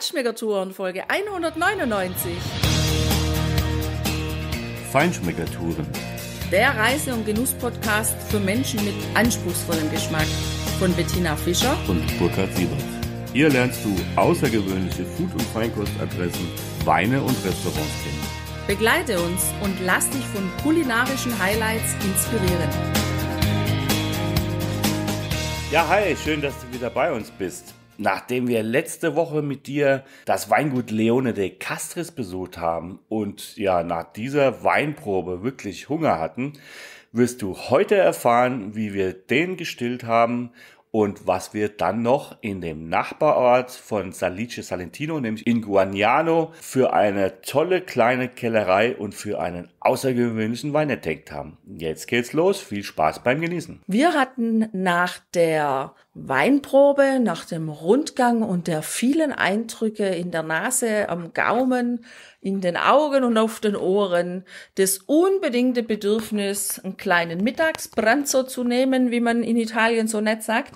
Feinschmeckertouren Folge 199. Feinschmeckertouren. Der Reise- und Genuss-Podcast für Menschen mit anspruchsvollem Geschmack von Bettina Fischer und Burkhard Siebert. Hier lernst du außergewöhnliche Food- und Feinkostadressen, Weine und Restaurants kennen. Begleite uns und lass dich von kulinarischen Highlights inspirieren. Ja, hi, schön, dass du wieder bei uns bist nachdem wir letzte Woche mit dir das Weingut Leone de Castres besucht haben und ja, nach dieser Weinprobe wirklich Hunger hatten, wirst du heute erfahren, wie wir den gestillt haben und was wir dann noch in dem Nachbarort von Salice Salentino, nämlich in Guagnano, für eine tolle kleine Kellerei und für einen außergewöhnlichen Wein entdeckt haben. Jetzt geht's los. Viel Spaß beim Genießen. Wir hatten nach der Weinprobe, nach dem Rundgang und der vielen Eindrücke in der Nase, am Gaumen, in den Augen und auf den Ohren das unbedingte Bedürfnis, einen kleinen Mittagsbranzo zu nehmen, wie man in Italien so nett sagt,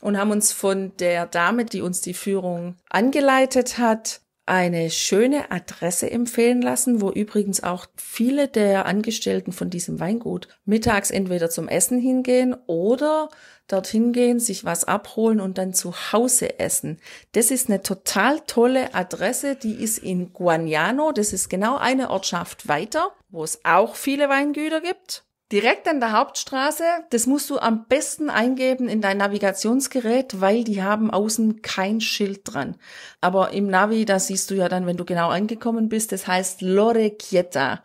und haben uns von der Dame, die uns die Führung angeleitet hat, eine schöne Adresse empfehlen lassen, wo übrigens auch viele der Angestellten von diesem Weingut mittags entweder zum Essen hingehen oder dorthin gehen, sich was abholen und dann zu Hause essen. Das ist eine total tolle Adresse, die ist in Guagnano, das ist genau eine Ortschaft weiter, wo es auch viele Weingüter gibt. Direkt an der Hauptstraße, das musst du am besten eingeben in dein Navigationsgerät, weil die haben außen kein Schild dran. Aber im Navi, da siehst du ja dann, wenn du genau angekommen bist, das heißt Lorechieta.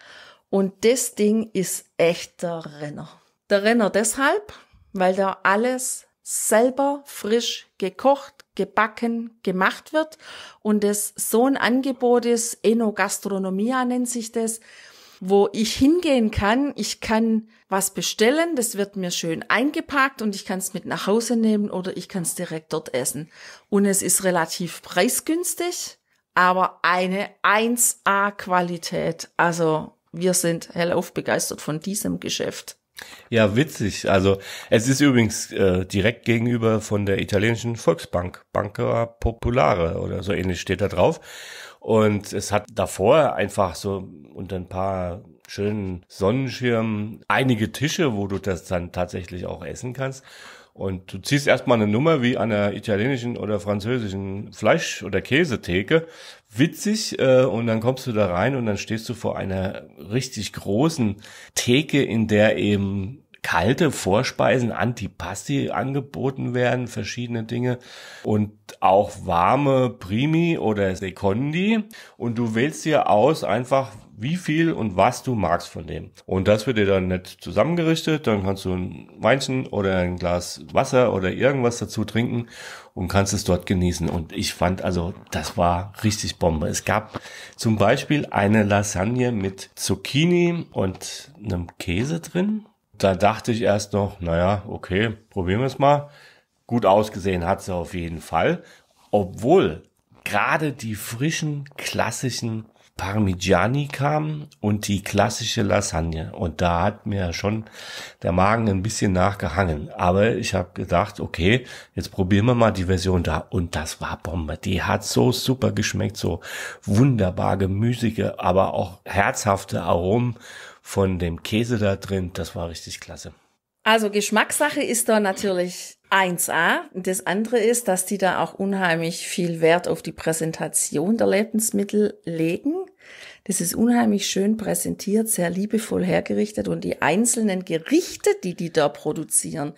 Und das Ding ist echt der Renner. Der Renner deshalb, weil da alles selber frisch gekocht, gebacken, gemacht wird und das so ein Angebot ist, Enogastronomia nennt sich das, wo ich hingehen kann. Ich kann was bestellen, das wird mir schön eingepackt und ich kann es mit nach Hause nehmen oder ich kann es direkt dort essen. Und es ist relativ preisgünstig, aber eine 1A-Qualität. Also wir sind hellauf begeistert von diesem Geschäft. Ja, witzig. Also es ist übrigens äh, direkt gegenüber von der italienischen Volksbank, Banca Popolare oder so ähnlich steht da drauf. Und es hat davor einfach so unter ein paar schönen Sonnenschirmen einige Tische, wo du das dann tatsächlich auch essen kannst. Und du ziehst erstmal eine Nummer wie an einer italienischen oder französischen Fleisch- oder Käsetheke. Witzig. Äh, und dann kommst du da rein und dann stehst du vor einer richtig großen Theke, in der eben kalte Vorspeisen, Antipasti angeboten werden, verschiedene Dinge und auch warme Primi oder Secondi und du wählst dir aus einfach wie viel und was du magst von dem. Und das wird dir dann nett zusammengerichtet, dann kannst du ein Weinchen oder ein Glas Wasser oder irgendwas dazu trinken und kannst es dort genießen. Und ich fand also, das war richtig Bombe. Es gab zum Beispiel eine Lasagne mit Zucchini und einem Käse drin da dachte ich erst noch, naja, okay, probieren wir es mal. Gut ausgesehen hat sie auf jeden Fall. Obwohl gerade die frischen, klassischen Parmigiani kamen und die klassische Lasagne. Und da hat mir schon der Magen ein bisschen nachgehangen. Aber ich habe gedacht, okay, jetzt probieren wir mal die Version da. Und das war Bombe. Die hat so super geschmeckt, so wunderbar gemüsige, aber auch herzhafte Aromen von dem Käse da drin. Das war richtig klasse. Also Geschmackssache ist da natürlich 1a. Das andere ist, dass die da auch unheimlich viel Wert auf die Präsentation der Lebensmittel legen. Das ist unheimlich schön präsentiert, sehr liebevoll hergerichtet und die einzelnen Gerichte, die die da produzieren,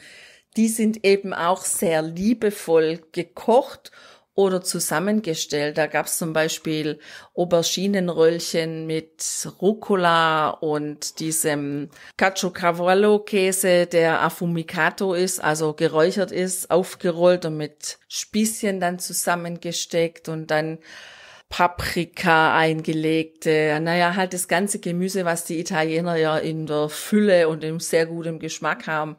die sind eben auch sehr liebevoll gekocht oder zusammengestellt. Da gab es zum Beispiel Auberginenröllchen mit Rucola und diesem Cacio Cavallo käse der affumicato ist, also geräuchert ist, aufgerollt und mit Spießchen dann zusammengesteckt und dann Paprika eingelegte, äh, naja, halt das ganze Gemüse, was die Italiener ja in der Fülle und im sehr guten Geschmack haben.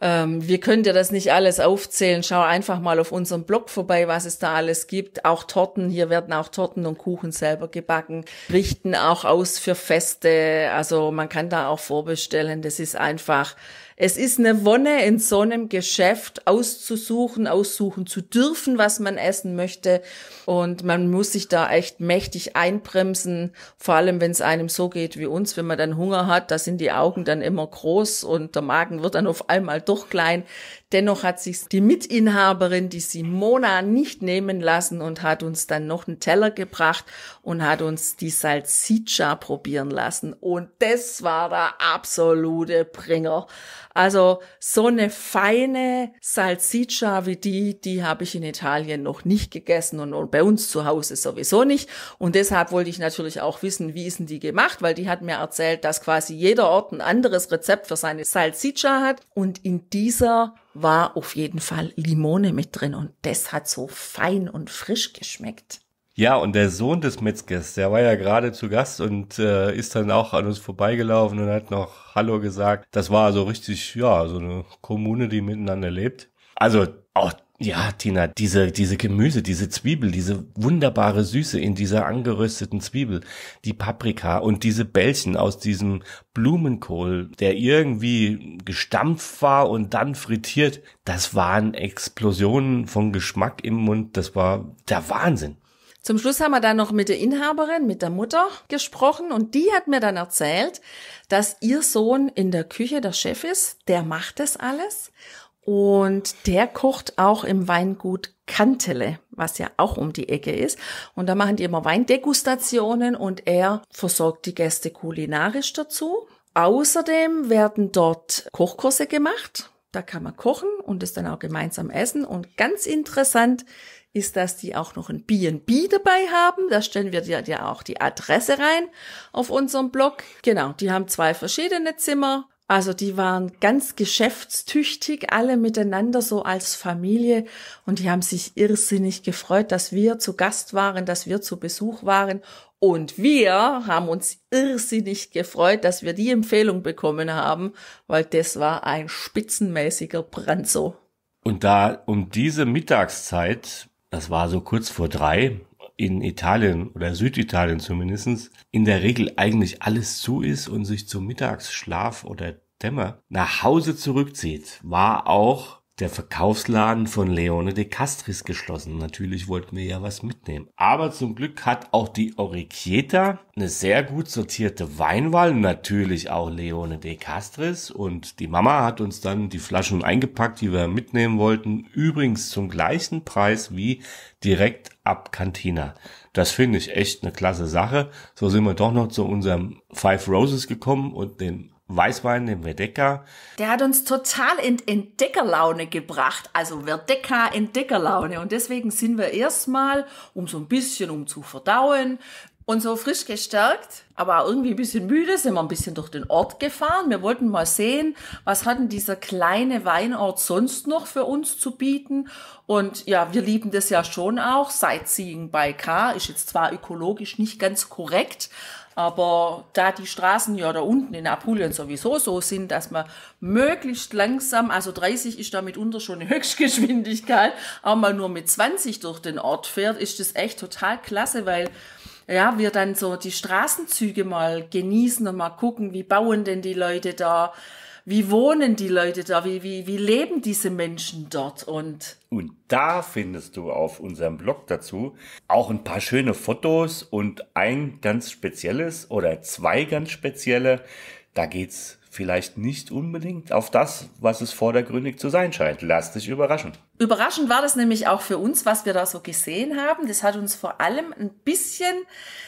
Ähm, wir können dir das nicht alles aufzählen. Schau einfach mal auf unserem Blog vorbei, was es da alles gibt. Auch Torten, hier werden auch Torten und Kuchen selber gebacken, richten auch aus für Feste. Also man kann da auch vorbestellen. Das ist einfach es ist eine Wonne, in so einem Geschäft auszusuchen, aussuchen zu dürfen, was man essen möchte. Und man muss sich da echt mächtig einbremsen, vor allem wenn es einem so geht wie uns, wenn man dann Hunger hat, da sind die Augen dann immer groß und der Magen wird dann auf einmal doch klein. Dennoch hat sich die Mitinhaberin, die Simona, nicht nehmen lassen und hat uns dann noch einen Teller gebracht und hat uns die Salsiccia probieren lassen. Und das war der absolute Bringer. Also so eine feine Salsiccia wie die, die habe ich in Italien noch nicht gegessen und, bei uns zu Hause sowieso nicht. Und deshalb wollte ich natürlich auch wissen, wie ist denn die gemacht, weil die hat mir erzählt, dass quasi jeder Ort ein anderes Rezept für seine Salsiccia hat. Und in dieser war auf jeden Fall Limone mit drin und das hat so fein und frisch geschmeckt. Ja, und der Sohn des Metzgers, der war ja gerade zu Gast und äh, ist dann auch an uns vorbeigelaufen und hat noch Hallo gesagt. Das war so also richtig, ja, so eine Kommune, die miteinander lebt. Also auch ja, Tina, diese, diese Gemüse, diese Zwiebel, diese wunderbare Süße in dieser angerösteten Zwiebel, die Paprika und diese Bällchen aus diesem Blumenkohl, der irgendwie gestampft war und dann frittiert, das waren Explosionen von Geschmack im Mund, das war der Wahnsinn. Zum Schluss haben wir dann noch mit der Inhaberin, mit der Mutter gesprochen und die hat mir dann erzählt, dass ihr Sohn in der Küche der Chef ist, der macht das alles und der kocht auch im Weingut Kantele, was ja auch um die Ecke ist. Und da machen die immer Weindegustationen und er versorgt die Gäste kulinarisch dazu. Außerdem werden dort Kochkurse gemacht da kann man kochen und es dann auch gemeinsam essen. Und ganz interessant ist, dass die auch noch ein B&B dabei haben. Da stellen wir dir ja auch die Adresse rein auf unserem Blog. Genau, die haben zwei verschiedene Zimmer. Also die waren ganz geschäftstüchtig, alle miteinander so als Familie und die haben sich irrsinnig gefreut, dass wir zu Gast waren, dass wir zu Besuch waren und wir haben uns irrsinnig gefreut, dass wir die Empfehlung bekommen haben, weil das war ein spitzenmäßiger Branzo. Und da um diese Mittagszeit, das war so kurz vor drei, in Italien oder Süditalien zumindestens in der Regel eigentlich alles zu ist und sich zum Mittagsschlaf oder Dämmer nach Hause zurückzieht, war auch der Verkaufsladen von Leone de Castris geschlossen. Natürlich wollten wir ja was mitnehmen. Aber zum Glück hat auch die Orichieta eine sehr gut sortierte Weinwahl, natürlich auch Leone de Castris. Und die Mama hat uns dann die Flaschen eingepackt, die wir mitnehmen wollten. Übrigens zum gleichen Preis wie direkt ab Cantina. Das finde ich echt eine klasse Sache. So sind wir doch noch zu unserem Five Roses gekommen und den Weißwein, den Verdecker. Der hat uns total in Entdeckerlaune gebracht, also Verdecker Entdeckerlaune. Und deswegen sind wir erstmal, um so ein bisschen um zu verdauen und so frisch gestärkt, aber auch irgendwie ein bisschen müde, sind wir ein bisschen durch den Ort gefahren. Wir wollten mal sehen, was hat denn dieser kleine Weinort sonst noch für uns zu bieten. Und ja, wir lieben das ja schon auch. Sightseeing bei K ist jetzt zwar ökologisch nicht ganz korrekt, aber da die Straßen ja da unten in Apulien sowieso so sind, dass man möglichst langsam, also 30 ist da mitunter schon eine Höchstgeschwindigkeit, auch mal nur mit 20 durch den Ort fährt, ist das echt total klasse, weil ja, wir dann so die Straßenzüge mal genießen und mal gucken, wie bauen denn die Leute da wie wohnen die Leute da, wie, wie, wie leben diese Menschen dort und. Und da findest du auf unserem Blog dazu auch ein paar schöne Fotos und ein ganz spezielles oder zwei ganz spezielle. Da geht geht's vielleicht nicht unbedingt auf das, was es vordergründig zu sein scheint. Lass dich überraschen. Überraschend war das nämlich auch für uns, was wir da so gesehen haben. Das hat uns vor allem ein bisschen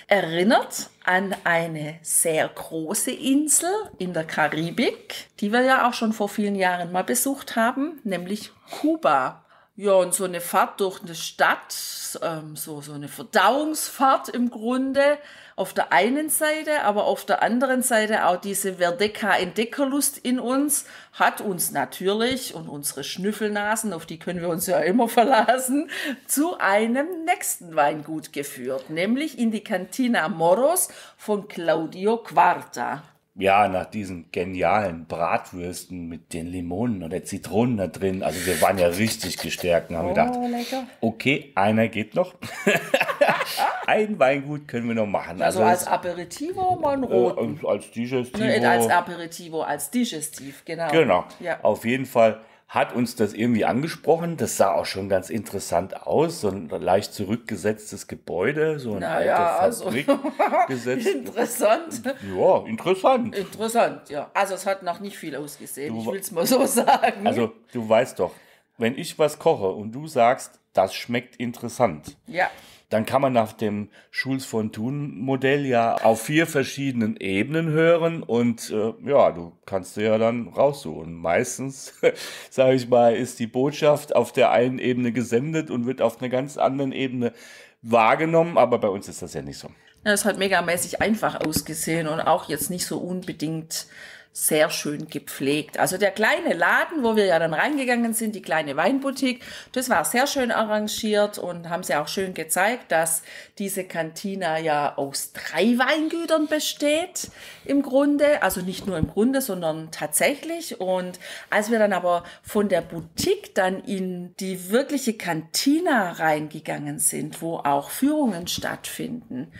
erinnert an eine sehr große Insel in der Karibik, die wir ja auch schon vor vielen Jahren mal besucht haben, nämlich Kuba. Ja, und so eine Fahrt durch eine Stadt, ähm, so, so eine Verdauungsfahrt im Grunde auf der einen Seite, aber auf der anderen Seite auch diese Verdecker-Entdeckerlust in uns hat uns natürlich und unsere Schnüffelnasen, auf die können wir uns ja immer verlassen, zu einem nächsten Weingut geführt, nämlich in die Cantina Moros von Claudio Quarta ja, nach diesen genialen Bratwürsten mit den Limonen und der Zitronen da drin. Also wir waren ja richtig gestärkt und haben oh, gedacht, lecker. okay, einer geht noch. Ein Weingut können wir noch machen. Also, also als Aperitivo mal einen äh, roten. Äh, als Digestivo. Nicht ne, als Aperitivo, als Digestiv, genau. Genau, ja. auf jeden Fall hat uns das irgendwie angesprochen. Das sah auch schon ganz interessant aus. So ein leicht zurückgesetztes Gebäude, so ein naja, alte Fabrik also, interessant. Ja, interessant. Interessant, ja. Also es hat noch nicht viel ausgesehen, du, ich will es mal so sagen. Also du weißt doch, wenn ich was koche und du sagst, das schmeckt interessant. Ja dann kann man nach dem Schulz von Thun Modell ja auf vier verschiedenen Ebenen hören und äh, ja, du kannst dir ja dann raussuchen. Meistens, sage ich mal, ist die Botschaft auf der einen Ebene gesendet und wird auf einer ganz anderen Ebene wahrgenommen, aber bei uns ist das ja nicht so. Ja, es hat megamäßig einfach ausgesehen und auch jetzt nicht so unbedingt sehr schön gepflegt. Also der kleine Laden, wo wir ja dann reingegangen sind, die kleine Weinboutique, das war sehr schön arrangiert und haben sie auch schön gezeigt, dass diese Kantina ja aus drei Weingütern besteht im Grunde, also nicht nur im Grunde, sondern tatsächlich. Und als wir dann aber von der Boutique dann in die wirkliche Kantina reingegangen sind, wo auch Führungen stattfinden,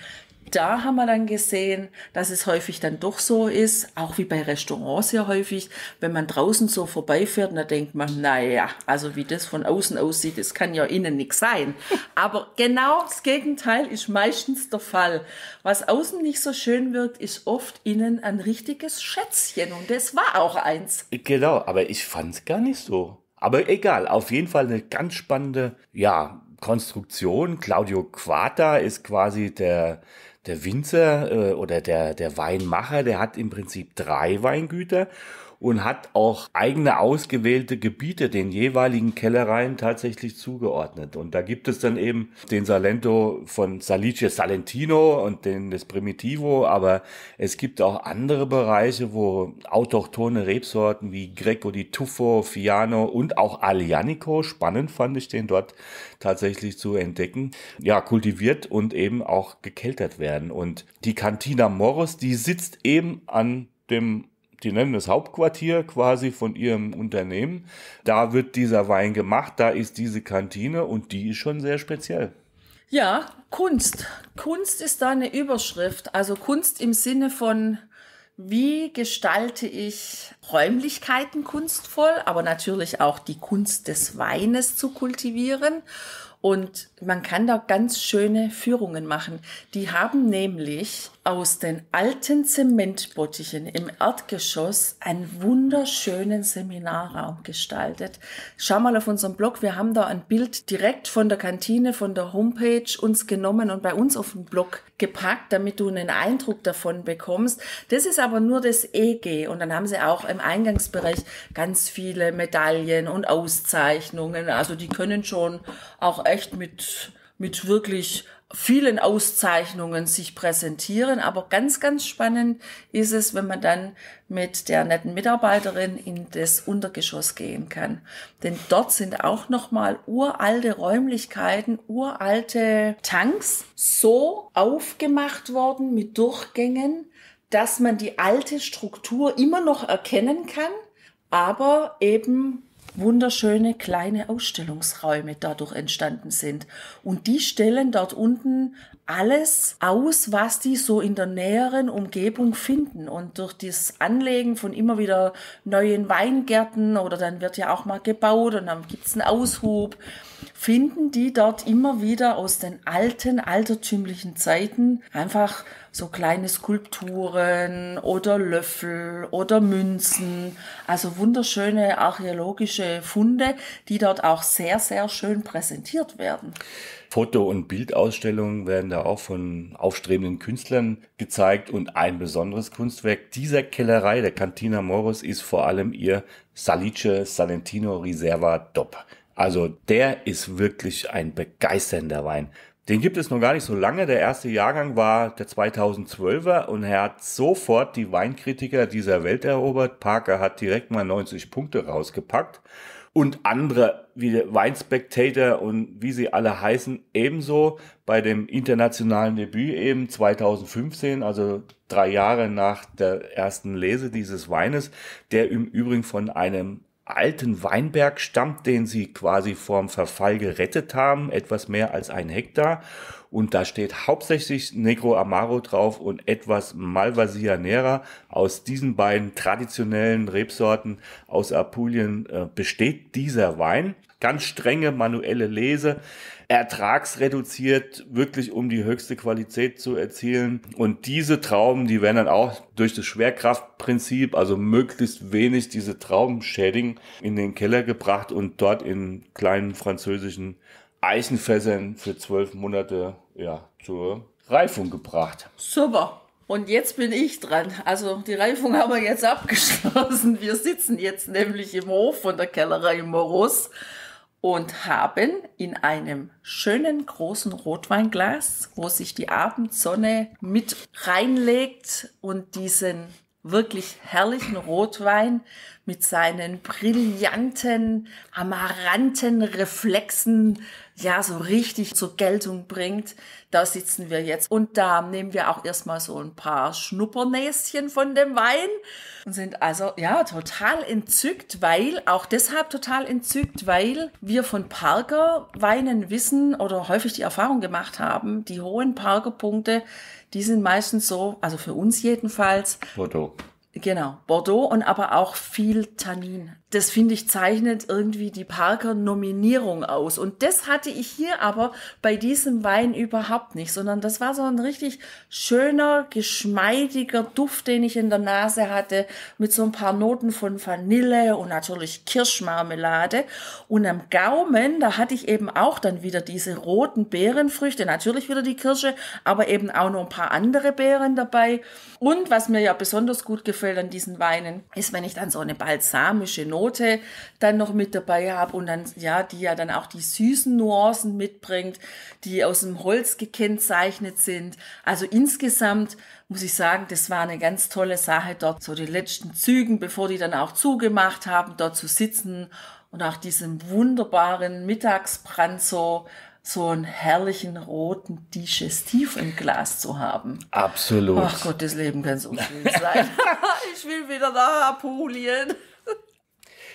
da haben wir dann gesehen, dass es häufig dann doch so ist, auch wie bei Restaurants sehr häufig, wenn man draußen so vorbeifährt, dann denkt man, naja, also wie das von außen aussieht, das kann ja innen nichts sein. Aber genau das Gegenteil ist meistens der Fall. Was außen nicht so schön wirkt, ist oft innen ein richtiges Schätzchen und das war auch eins. Genau, aber ich fand es gar nicht so. Aber egal, auf jeden Fall eine ganz spannende, ja, Konstruktion. Claudio Quata ist quasi der der Winzer äh, oder der, der Weinmacher, der hat im Prinzip drei Weingüter und hat auch eigene ausgewählte Gebiete den jeweiligen Kellereien tatsächlich zugeordnet. Und da gibt es dann eben den Salento von Salice Salentino und den des Primitivo, aber es gibt auch andere Bereiche, wo autochtone Rebsorten wie Greco di Tuffo, Fiano und auch Alianico, spannend fand ich den dort tatsächlich zu entdecken, ja, kultiviert und eben auch gekeltert werden. Und die Cantina Moros, die sitzt eben an dem die nennen das Hauptquartier quasi von ihrem Unternehmen. Da wird dieser Wein gemacht, da ist diese Kantine und die ist schon sehr speziell. Ja, Kunst. Kunst ist da eine Überschrift. Also Kunst im Sinne von, wie gestalte ich Räumlichkeiten kunstvoll, aber natürlich auch die Kunst des Weines zu kultivieren. Und man kann da ganz schöne Führungen machen. Die haben nämlich aus den alten Zementbottichen im Erdgeschoss einen wunderschönen Seminarraum gestaltet. Schau mal auf unserem Blog, wir haben da ein Bild direkt von der Kantine, von der Homepage uns genommen und bei uns auf den Blog gepackt, damit du einen Eindruck davon bekommst. Das ist aber nur das EG und dann haben sie auch im Eingangsbereich ganz viele Medaillen und Auszeichnungen. Also die können schon auch echt mit mit wirklich vielen Auszeichnungen sich präsentieren. Aber ganz, ganz spannend ist es, wenn man dann mit der netten Mitarbeiterin in das Untergeschoss gehen kann. Denn dort sind auch nochmal uralte Räumlichkeiten, uralte Tanks so aufgemacht worden mit Durchgängen, dass man die alte Struktur immer noch erkennen kann, aber eben wunderschöne kleine Ausstellungsräume dadurch entstanden sind. Und die stellen dort unten alles aus, was die so in der näheren Umgebung finden. Und durch das Anlegen von immer wieder neuen Weingärten oder dann wird ja auch mal gebaut und dann gibt's einen Aushub, finden die dort immer wieder aus den alten, altertümlichen Zeiten einfach so kleine Skulpturen oder Löffel oder Münzen. Also wunderschöne archäologische Funde, die dort auch sehr, sehr schön präsentiert werden. Foto- und Bildausstellungen werden da auch von aufstrebenden Künstlern gezeigt und ein besonderes Kunstwerk dieser Kellerei, der Cantina Moros, ist vor allem ihr Salice Salentino Reserva Dopp. Also der ist wirklich ein begeisternder Wein. Den gibt es noch gar nicht so lange. Der erste Jahrgang war der 2012er und er hat sofort die Weinkritiker dieser Welt erobert. Parker hat direkt mal 90 Punkte rausgepackt und andere wie der Weinspectator und wie sie alle heißen ebenso bei dem internationalen Debüt eben 2015, also drei Jahre nach der ersten Lese dieses Weines, der im Übrigen von einem alten Weinberg stammt, den sie quasi vorm Verfall gerettet haben, etwas mehr als ein Hektar. Und da steht hauptsächlich Negro Amaro drauf und etwas Malvasia Nera. Aus diesen beiden traditionellen Rebsorten aus Apulien äh, besteht dieser Wein ganz strenge manuelle Lese, ertragsreduziert, wirklich um die höchste Qualität zu erzielen. Und diese Trauben, die werden dann auch durch das Schwerkraftprinzip, also möglichst wenig diese Traubenschädigen, in den Keller gebracht und dort in kleinen französischen Eichenfässern für zwölf Monate ja, zur Reifung gebracht. Super. Und jetzt bin ich dran. Also die Reifung haben wir jetzt abgeschlossen. Wir sitzen jetzt nämlich im Hof von der Kellerei Moros und haben in einem schönen großen Rotweinglas, wo sich die Abendsonne mit reinlegt und diesen wirklich herrlichen Rotwein mit seinen brillanten, amaranten Reflexen ja so richtig zur Geltung bringt. Da sitzen wir jetzt und da nehmen wir auch erstmal so ein paar Schnuppernäschen von dem Wein und sind also ja total entzückt, weil auch deshalb total entzückt, weil wir von Parker Weinen wissen oder häufig die Erfahrung gemacht haben, die hohen Parker Punkte, die sind meistens so, also für uns jedenfalls Bordeaux. Genau, Bordeaux und aber auch viel Tannin das finde ich zeichnet irgendwie die Parker Nominierung aus und das hatte ich hier aber bei diesem Wein überhaupt nicht, sondern das war so ein richtig schöner, geschmeidiger Duft, den ich in der Nase hatte mit so ein paar Noten von Vanille und natürlich Kirschmarmelade und am Gaumen, da hatte ich eben auch dann wieder diese roten Beerenfrüchte, natürlich wieder die Kirsche, aber eben auch noch ein paar andere Beeren dabei und was mir ja besonders gut gefällt an diesen Weinen ist, wenn ich dann so eine balsamische Note dann noch mit dabei habe und dann, ja, die ja dann auch die süßen Nuancen mitbringt, die aus dem Holz gekennzeichnet sind. Also insgesamt muss ich sagen, das war eine ganz tolle Sache dort, so die letzten Zügen, bevor die dann auch zugemacht haben, dort zu sitzen und auch diesen wunderbaren Mittagsbrand so so einen herrlichen roten Digestiv im Glas zu haben. Absolut. Ach Gott, das Leben kann so schön sein. ich will wieder nach Apulien.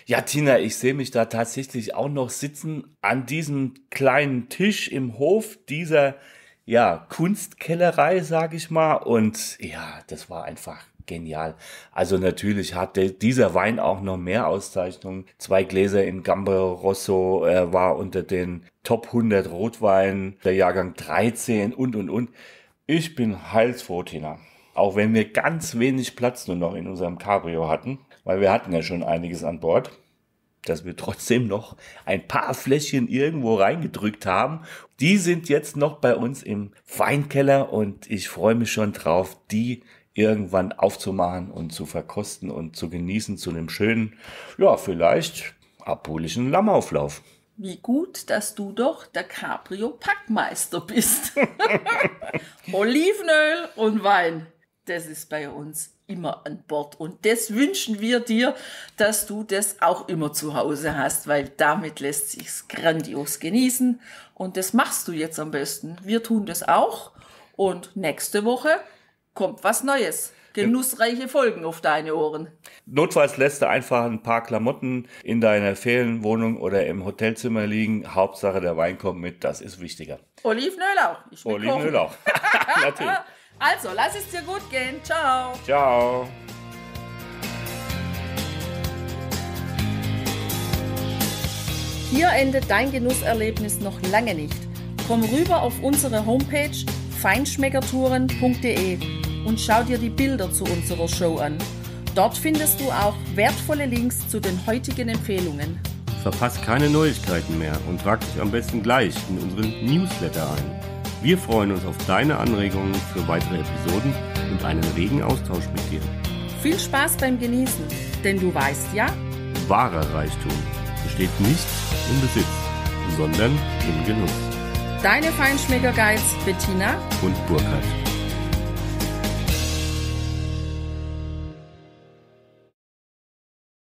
Ja, Tina, ich sehe mich da tatsächlich auch noch sitzen an diesem kleinen Tisch im Hof dieser ja, Kunstkellerei, sage ich mal. Und ja, das war einfach genial. Also natürlich hat dieser Wein auch noch mehr Auszeichnungen. Zwei Gläser in Gambero Rosso äh, war unter den Top 100 Rotweinen, der Jahrgang 13 und, und, und. Ich bin heilsfroh, Tina. Auch wenn wir ganz wenig Platz nur noch in unserem Cabrio hatten, weil wir hatten ja schon einiges an Bord, dass wir trotzdem noch ein paar Fläschchen irgendwo reingedrückt haben. Die sind jetzt noch bei uns im Weinkeller und ich freue mich schon drauf, die irgendwann aufzumachen und zu verkosten und zu genießen zu einem schönen, ja, vielleicht apulischen Lammauflauf. Wie gut, dass du doch der Cabrio-Packmeister bist. Olivenöl und Wein das ist bei uns immer an Bord. Und das wünschen wir dir, dass du das auch immer zu Hause hast, weil damit lässt sich grandios genießen. Und das machst du jetzt am besten. Wir tun das auch. Und nächste Woche kommt was Neues. Genussreiche Folgen auf deine Ohren. Notfalls lässt du einfach ein paar Klamotten in deiner Ferienwohnung oder im Hotelzimmer liegen. Hauptsache der Wein kommt mit, das ist wichtiger. Olivenöl auch. Olivenöl auch. Natürlich. Also, lass es dir gut gehen. Ciao. Ciao. Hier endet dein Genusserlebnis noch lange nicht. Komm rüber auf unsere Homepage feinschmeckertouren.de und schau dir die Bilder zu unserer Show an. Dort findest du auch wertvolle Links zu den heutigen Empfehlungen. Verpasst keine Neuigkeiten mehr und trag dich am besten gleich in unseren Newsletter ein. Wir freuen uns auf deine Anregungen für weitere Episoden und einen regen Austausch mit dir. Viel Spaß beim Genießen, denn du weißt ja, wahrer Reichtum besteht nicht im Besitz, sondern im Genuss. Deine Feinschmecker Bettina und Burkhard.